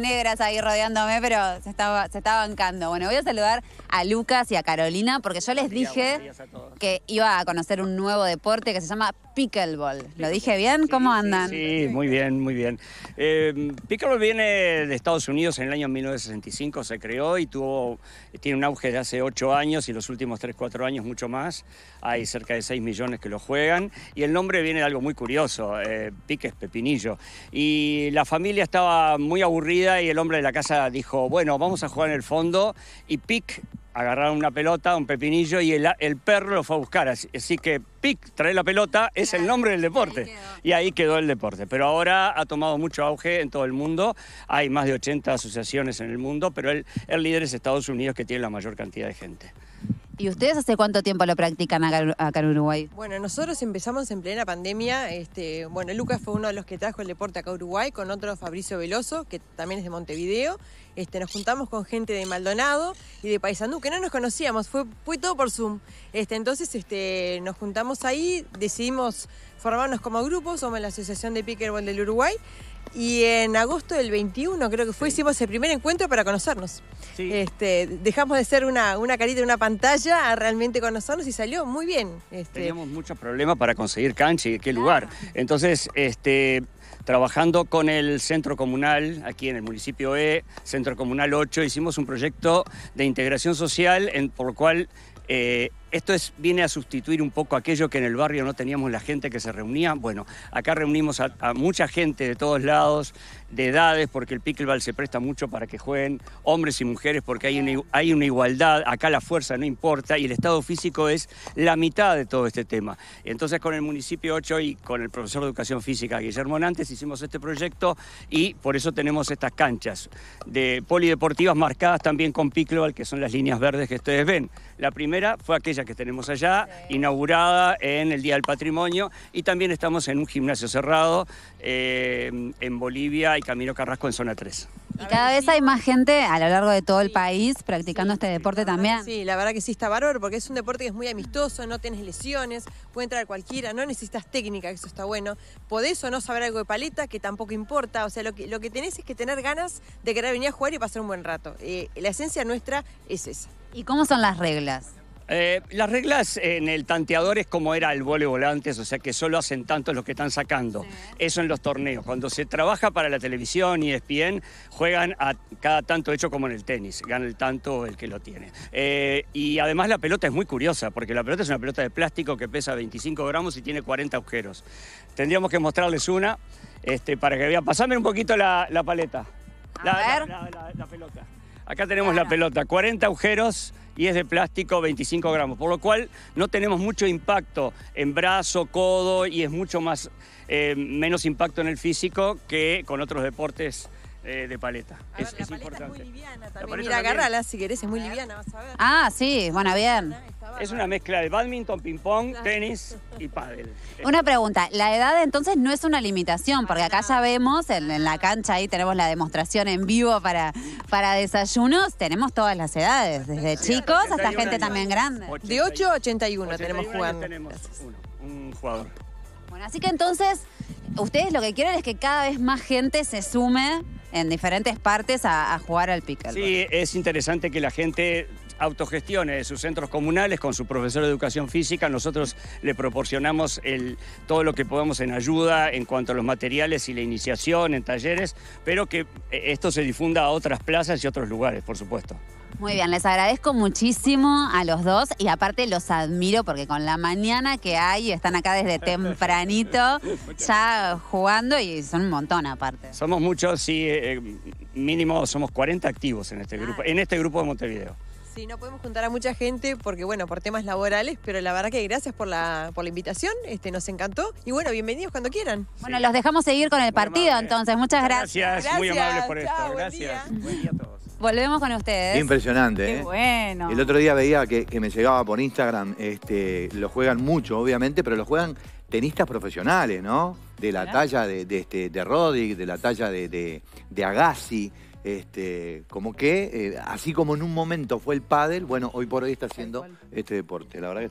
negras ahí rodeándome, pero se estaba se bancando. Bueno, voy a saludar a Lucas y a Carolina porque yo les dije que iba a conocer un nuevo deporte que se llama pickleball. ¿Lo dije bien? ¿Cómo andan? Sí, muy bien, muy bien. Eh, pickleball viene de Estados Unidos en el año 1965, se creó y tuvo, tiene un auge de hace ocho años y los últimos 3, 4 años mucho más. Hay cerca de 6 millones que lo juegan y el nombre viene de algo muy curioso, eh, es pepinillo. Y la familia estaba muy aburrida y el hombre de la casa dijo, bueno, vamos a jugar en el fondo y pick agarraron una pelota, un pepinillo y el, perro lo fue a buscar. Así, así que PIC, trae la pelota, es el nombre del deporte. y ahí quedó el deporte. Pero ahora ha tomado mucho auge en todo el mundo. Hay más de 80 asociaciones en el mundo, pero él el líder es Estados Unidos que tiene la mayor cantidad de gente. ¿Y ustedes hace cuánto tiempo lo practican acá, en Uruguay? Bueno, nosotros empezamos en plena pandemia. Este, bueno, Lucas fue uno de los que trajo el deporte acá a Uruguay, con otro Fabricio Veloso, que también es de Montevideo. Este, nos juntamos con gente de Maldonado y de Paysandú, que no nos conocíamos, fue, todo por Zoom. Este, entonces nos juntamos ahí, decidimos Formamos como grupo, somos la Asociación de Pickleball del Uruguay. Y en agosto del 21, creo que fue, hicimos el primer encuentro para conocernos. Este, dejamos de ser una, una carita, una pantalla, a realmente conocernos y salió muy bien. Este. Teníamos muchos problemas para conseguir cancha y qué lugar. Entonces, este, trabajando con el centro comunal, aquí en el municipio E, centro comunal 8, hicimos un proyecto de integración social en, por lo cual eh, esto es, viene a sustituir un poco aquello que en el barrio no teníamos la gente que se reunía. Bueno, acá reunimos a, mucha gente de todos lados, de edades, porque el pickleball se presta mucho para que jueguen hombres y mujeres, porque hay una, hay una igualdad, acá la fuerza no importa y el estado físico es la mitad de todo este tema. Entonces con el municipio 8 y con el profesor de educación física Guillermo Nantes hicimos este proyecto y por eso tenemos estas canchas de polideportivas marcadas también con pickleball, que son las líneas verdes que ustedes ven. La primera fue aquella que tenemos allá, inaugurada en el Día del Patrimonio, y también estamos en un gimnasio cerrado eh, en Bolivia y Camino Carrasco en zona 3. Y cada vez hay más gente a lo largo de todo el país practicando este deporte también. Sí, la verdad que sí está bárbaro porque es un deporte que es muy amistoso, no tienes lesiones, puede entrar cualquiera, no necesitas técnica, eso está bueno. Podés o no saber algo de paleta, que tampoco importa. O sea, lo que, lo que tenés es que tener ganas de querer venir a jugar y pasar un buen rato. Eh, la esencia nuestra es esa. ¿Y cómo son las reglas? Eh, las reglas en el tanteador es como era el voleibol antes, o sea que solo hacen tantos los que están sacando. Eso en los torneos. Cuando se trabaja para la televisión y ESPN, juegan a cada tanto hecho como en el tenis. Gana el tanto el que lo tiene. Eh, y además la pelota es muy curiosa, porque la pelota es una pelota de plástico que pesa 25 gramos y tiene 40 agujeros. Tendríamos que mostrarles una este, para que vean. Pasame un poquito la, paleta. A la, ver. La, pelota. Acá tenemos la pelota. 40 agujeros y es de plástico 25 gramos, por lo cual no tenemos mucho impacto en brazo, codo y es mucho más, eh, menos impacto en el físico que con otros deportes eh, de paleta. es, la paleta es muy liviana también. Mira, agárrala si querés, es muy liviana, vas a ver. Ah, sí, bueno, bien. Es una mezcla de badminton, ping-pong, tenis y pádel. Una pregunta, la edad entonces no es una limitación, porque acá ya vemos, en, la cancha ahí tenemos la demostración en vivo para, para desayunos, tenemos todas las edades, desde chicos hasta gente también grande. de 8 a 81, tenemos jugando. un jugador. Bueno, así que entonces, ustedes lo que quieren es que cada vez más gente se sume en diferentes partes a, jugar al pickleball. Sí, es interesante que la gente autogestione sus centros comunales con su profesor de educación física. Nosotros le proporcionamos el, todo lo que podemos en ayuda en cuanto a los materiales y la iniciación en talleres, pero que eh, esto se difunda a otras plazas y otros lugares, por supuesto. Muy bien, les agradezco muchísimo a los dos y aparte los admiro porque con la mañana que hay están acá desde tempranito ya jugando y son un montón aparte. Somos muchos, sí, eh, eh, mínimo somos 40 activos en este ah. grupo, en este grupo de Montevideo. Sí, no podemos juntar a mucha gente porque, bueno, por temas laborales, pero la verdad que gracias por la, por la invitación, este, nos encantó. Y bueno, bienvenidos cuando quieran. Bueno, los dejamos seguir con el partido entonces, muchas gracias. Gracias, muy amables por esto. gracias. Buen día a todos. Volvemos con ustedes. Impresionante, ¿eh? bueno. El otro día veía que, me llegaba por Instagram, este, lo juegan mucho, obviamente, pero lo juegan tenistas profesionales, ¿no? De la talla de, de, este, de Roddick, de la talla de, de, Agassi. Este, como que, eh, así como en un momento fue el pádel, bueno, hoy por hoy está haciendo este deporte. La verdad que